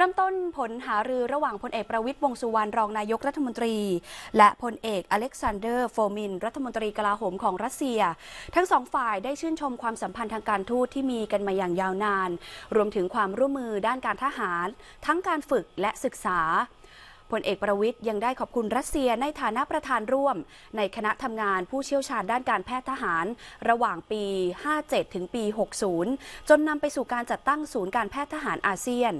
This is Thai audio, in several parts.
เริ่มต้นผลหารือระหว่างพลเอกประวิตยวงสุวรรณรองนายกรัฐมนตรี และพลเอกอเล็กซานเดอร์โฟมิน รัฐมนตรีกลาโหมของรัสเซีย ทั้งสองฝ่ายได้ชื่นชมความสัมพันธ์ทางการทูตที่มีกันมาอย่างยาวนาน รวมถึงความร่วมมือด้านการทหาร ทั้งการฝึกและศึกษาพลเอกประวิทย์ยังได้ขอบคุณรัสเซียในฐานะประธานร่วม ในคณะทำงานผู้เชี่ยวชาญด้านการแพทย์ทหาร ระหว่างปี 57ถึงปี60จนนำไปสู่การจัดตั้งศูนย์การแพทย์ทหารอาเซียน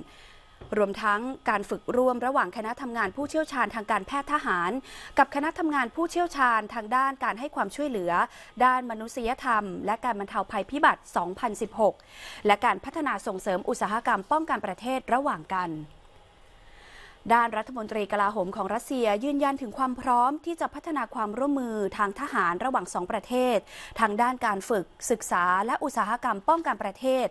รวมทั้งการฝึกร่วมระหว่างคณะทำงานผู้เชี่ยวชาญทางการแพทย์ทหาร กับคณะทำงานผู้เชี่ยวชาญทางด้านการให้ความช่วยเหลือ ด้านมนุษยธรรมและการบรรเทาภัยพิบัติ 2016 และการพัฒนาส่งเสริมอุตสาหกรรมป้องกันประเทศระหว่างกันด้านรัฐมนตรีกลาโหมของรัสเซียยืนยันถึงความพร้อมที่จะพัฒนาความร่วมมือทางทหารระหว่างสองประเทศ ทางด้านการฝึก ศึกษาและอุตสาหกรรมป้องกันประเทศ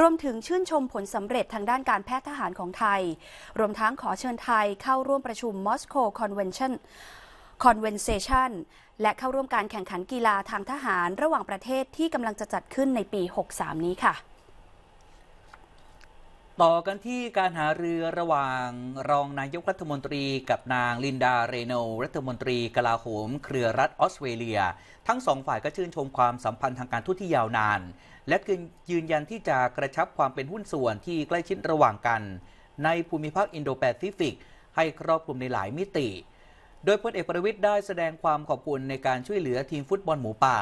รวมถึงชื่นชมผลสำเร็จทางด้านการแพทย์ทหารของไทย รวมทั้งขอเชิญไทยเข้าร่วมประชุมมอสโกคอนเวนชั่นคอนเวนเซชันและเข้าร่วมการแข่งขันกีฬาทางทหารระหว่างประเทศที่กำลังจะจัดขึ้นในปี 63 นี้ค่ะต่อกันที่การหารือระหว่างรองนายกรัฐมนตรีกับนางลินดาเรโนรัฐมนตรีกลาโหม เครือรัฐออสเตรเลีย ทั้งสองฝ่ายก็ชื่นชมความสัมพันธ์ทางการทูตที่ยาวนาน และยืนยันที่จะกระชับความเป็นหุ้นส่วนที่ใกล้ชิดระหว่างกัน ในภูมิภาคอินโดแปซิฟิก ให้ครอบคลุมในหลายมิติ โดยพลเอกประวิทย์ได้แสดงความขอบคุณในการช่วยเหลือทีมฟุตบอลหมูป่า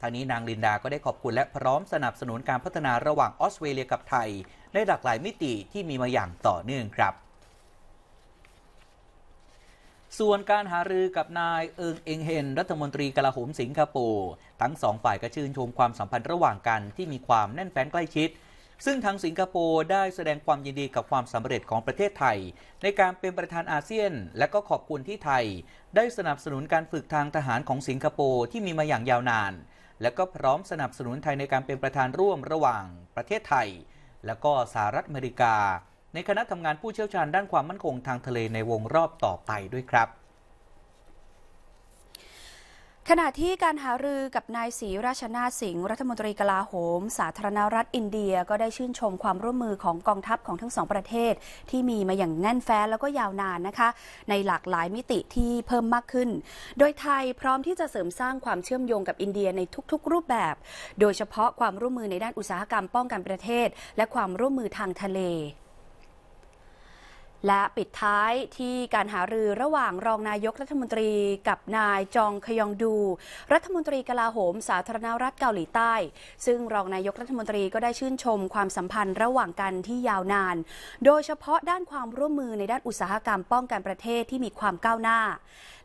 ทางนี้นางลินดา ก็ได้ขอบคุณและพร้อมสนับสนุนการพัฒนาระหว่างออสเตรเลียกับไทย ในหลากหลายมิติที่มีมาอย่างต่อเนื่องครับ ส่วนการหารือกับนายเอิงเองเฮนรัฐมนตรีกลาโหมสิงคโปร์ทั้งสองฝ่ายก็ชื่นชมความสัมพันธ์ระหว่างกันที่มีความแน่นแฟ้นใกล้ชิด ซึ่งทางสิงคโปร์ได้แสดงความยินดีกับความสำเร็จของประเทศไทย ในการเป็นประธานอาเซียน และก็ขอบคุณที่ไทย ได้สนับสนุนการฝึกทางทหารของสิงคโปร์ที่มีมาอย่างยาวนานและก็พร้อมสนับสนุนไทยในการเป็นประธานร่วมระหว่างประเทศไทย และก็สหรัฐอเมริกา ในคณะทำงานผู้เชี่ยวชาญด้านความมั่นคงทางทะเลในวงรอบต่อไปด้วยครับขณะที่การหารือกับนายศรีราชนาสิงห์รัฐมนตรีกลาโหม สาธารณรัฐอินเดียก็ได้ชื่นชมความร่วมมือของกองทัพของทั้งสองประเทศ ที่มีมาอย่างแน่นแฟ้นแล้วก็ยาวนานนะคะ ในหลากหลายมิติที่เพิ่มมากขึ้น โดยไทยพร้อมที่จะเสริมสร้างความเชื่อมโยงกับอินเดียในทุกๆ รูปแบบ โดยเฉพาะความร่วมมือในด้านอุตสาหกรรมป้องกันประเทศ และความร่วมมือทางทะเลและปิดท้ายที่การหารือระหว่างรองนายกรัฐมนตรีกับนายจองคยองดู รัฐมนตรีกลาโหม สาธารณรัฐเกาหลีใต้ ซึ่งรองนายกรัฐมนตรีก็ได้ชื่นชม ความสัมพันธ์ระหว่างกันที่ยาวนาน โดยเฉพาะด้านความร่วมมือในด้านอุตสาหกรรมป้องกันประเทศที่มีความก้าวหน้า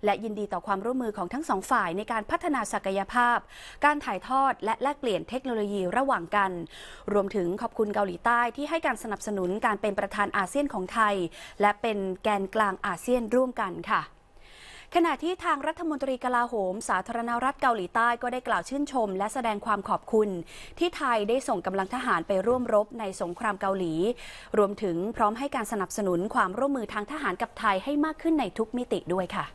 และยินดีต่อความร่วมมือของทั้งสองฝ่ายในการพัฒนาศักยภาพ การถ่ายทอด และแลกเปลี่ยนเทคโนโลยีระหว่างกัน รวมถึงขอบคุณเกาหลีใต้ที่ให้การสนับสนุนการเป็นประธานอาเซียนของไทยและเป็นแกนกลางอาเซียนร่วมกันค่ะ ขณะที่ทางรัฐมนตรีกลาโหม สาธารณรัฐเกาหลีใต้ก็ได้กล่าวชื่นชมและแสดงความขอบคุณ ที่ไทยได้ส่งกำลังทหารไปร่วมรบในสงครามเกาหลี รวมถึงพร้อมให้การสนับสนุนความร่วมมือทางทหารกับไทยให้มากขึ้นในทุกมิติด้วยค่ะ